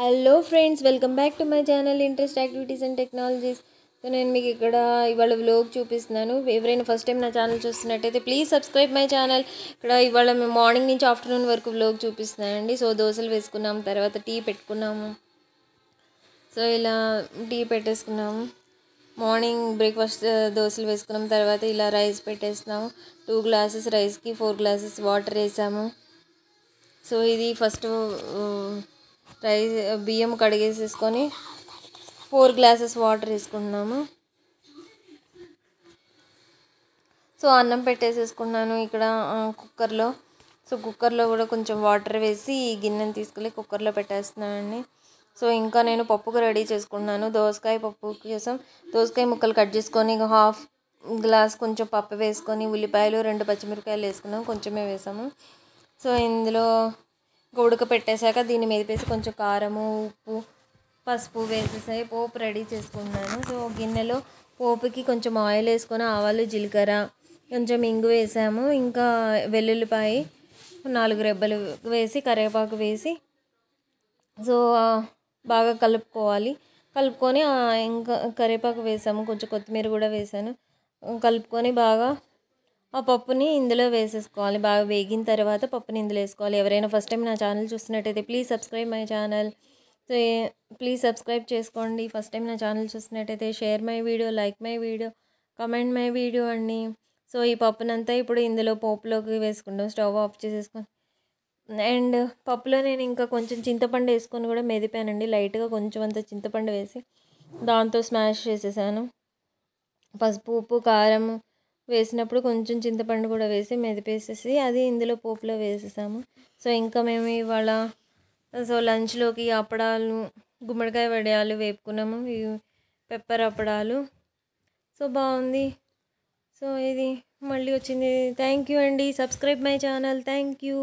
hello friends welcome back to my channel interest activities and technologies so నేను మీకు ఇక్కడ ఇవాళ వ్లోగ్ చూపిస్తున్నాను ఎవరైనా ఫస్ట్ టైం నా ఛానల్ చూస్తున్నట్టయితే ప్లీజ్ సబ్స్క్రైబ్ మై ఛానల్ ఇక్కడ ఇవాళ మేము మార్నింగ్ నుంచి ఆఫ్టర్నూన్ వరకు వ్లోగ్ చూపిస్తున్నానండి సో దోశలు వేసుకున్నాము తర్వాత టీ పెట్టుకున్నాము సో ఇలా టీ పెట్టేసుకున్నాము మార్నింగ్ బ్రేక్ఫాస్ట్ దోశలు వేసుకున్నాం తర్వాత ఇలా రైస్ పెట్టేస్తున్నాము టూ గ్లాసెస్ రైస్కి ఫోర్ గ్లాసెస్ వాటర్ వేసాము సో ఇది ఫస్ట్ రైస్ బియ్యం కడిగేసేసుకొని ఫోర్ గ్లాసెస్ వాటర్ వేసుకుంటున్నాము సో అన్నం పెట్టేసేసుకున్నాను ఇక్కడ కుక్కర్లో సో కుక్కర్లో కూడా కొంచెం వాటర్ వేసి ఈ గిన్నెని తీసుకెళ్ళి కుక్కర్లో పెట్టేస్తున్నానండి సో ఇంకా నేను పప్పుకు రెడీ చేసుకున్నాను దోసకాయ పప్పు కోసం దోసకాయ ముక్కలు కట్ చేసుకొని హాఫ్ గ్లాస్ కొంచెం పప్పు వేసుకొని ఉల్లిపాయలు రెండు పచ్చిమిరపకాయలు వేసుకున్నాము కొంచెమే వేసాము సో ఇందులో ఉడక పెట్టేశాక దీని మీద వేసి కొంచెం కారము ఉప్పు పసుపు వేసేసాయి పోపు రెడీ చేసుకున్నాను సో గిన్నెలో పోపుకి కొంచెం ఆయిల్ వేసుకొని ఆవాలు జీలకర్ర కొంచెం ఇంగు వేసాము ఇంకా వెల్లుల్లిపాయ నాలుగు రెబ్బలు వేసి కరివేపాకు వేసి సో బాగా కలుపుకోవాలి కలుపుకొని ఇంకా కరివేపాకు వేసాము కొంచెం కొత్తిమీర కూడా వేసాను కలుపుకొని బాగా ఆ పప్పుని ఇందులో వేసేసుకోవాలి బాగా వేగిన తర్వాత పప్పుని ఇందులో వేసుకోవాలి ఎవరైనా ఫస్ట్ టైం నా ఛానల్ చూస్తున్నట్టయితే please subscribe my channel so please subscribe చేసుకోండి ఫస్ట్ టైం నా ఛానల్ చూసినట్టయితే share my video like my video comment my video అండి సో ఈ పప్పునంతా ఇప్పుడు ఇందులో పోపులోకి వేసుకుంటాం స్టవ్ ఆఫ్ చేసేసుకొని అండ్ పప్పులో నేను ఇంకా కొంచెం చింతపండు వేసుకొని కూడా మెదిపానండి లైట్గా కొంచెం అంత చింతపండు వేసి దాంతో స్మాష్ చేసేసాను పసుపు ఉప్పు కారం వేసినప్పుడు కొంచెం చింతపండు కూడా వేసి మెదిపేసేసి అది ఇందులో పోపులో వేసేసాము సో ఇంకా మేము ఇవాళ సో లంచ్లోకి అప్పడాలు గుమ్మడికాయ వడియాలు వేపుకున్నాము పెప్పర్ అప్పడాలు సో బాగుంది సో ఇది మళ్ళీ వచ్చింది థ్యాంక్ యూ అండి subscribe my channel thank you